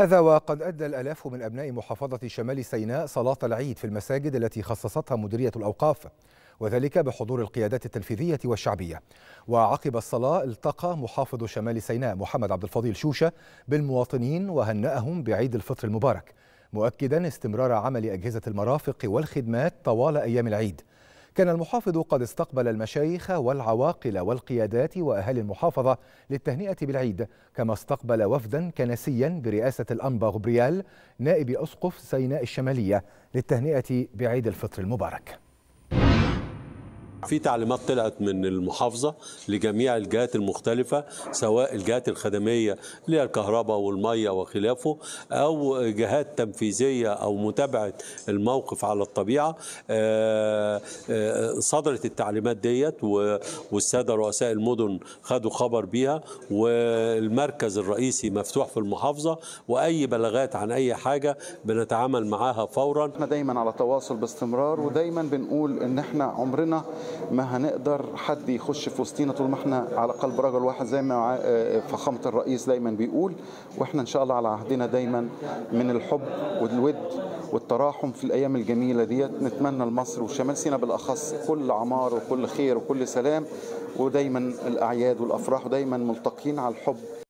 هذا وقد أدى الألاف من أبناء محافظة شمال سيناء صلاة العيد في المساجد التي خصصتها مديرية الأوقاف وذلك بحضور القيادات التنفيذية والشعبية وعقب الصلاة التقى محافظ شمال سيناء محمد عبد الفضيل شوشة بالمواطنين وهنأهم بعيد الفطر المبارك مؤكدا استمرار عمل أجهزة المرافق والخدمات طوال أيام العيد كان المحافظ قد استقبل المشايخ والعواقل والقيادات وأهالي المحافظة للتهنئة بالعيد كما استقبل وفدا كنسيا برئاسة الأنبا غبريال نائب أسقف سيناء الشمالية للتهنئة بعيد الفطر المبارك في تعليمات طلعت من المحافظة لجميع الجهات المختلفة سواء الجهات الخدمية اللي هي الكهرباء والمية وخلافه أو جهات تنفيذية أو متابعة الموقف على الطبيعة آه، آه، صدرت التعليمات ديت والسادة رؤساء المدن خدوا خبر بيها والمركز الرئيسي مفتوح في المحافظة وأي بلاغات عن أي حاجة بنتعامل معاها فورا احنا دايما على تواصل باستمرار ودايما بنقول ان احنا عمرنا ما هنقدر حد يخش في وسطينا طول ما احنا على قلب رجل واحد زي ما آه، فخامه الرئيس دايما بيقول واحنا ان شاء الله على عهدنا دايما من الحب والود والتراحم في الايام الجميله ديت نتمنى لمصر وشمال سيناء بالاخص كل عمار وكل خير وكل سلام ودايما الاعياد والافراح ودايما ملتقين على الحب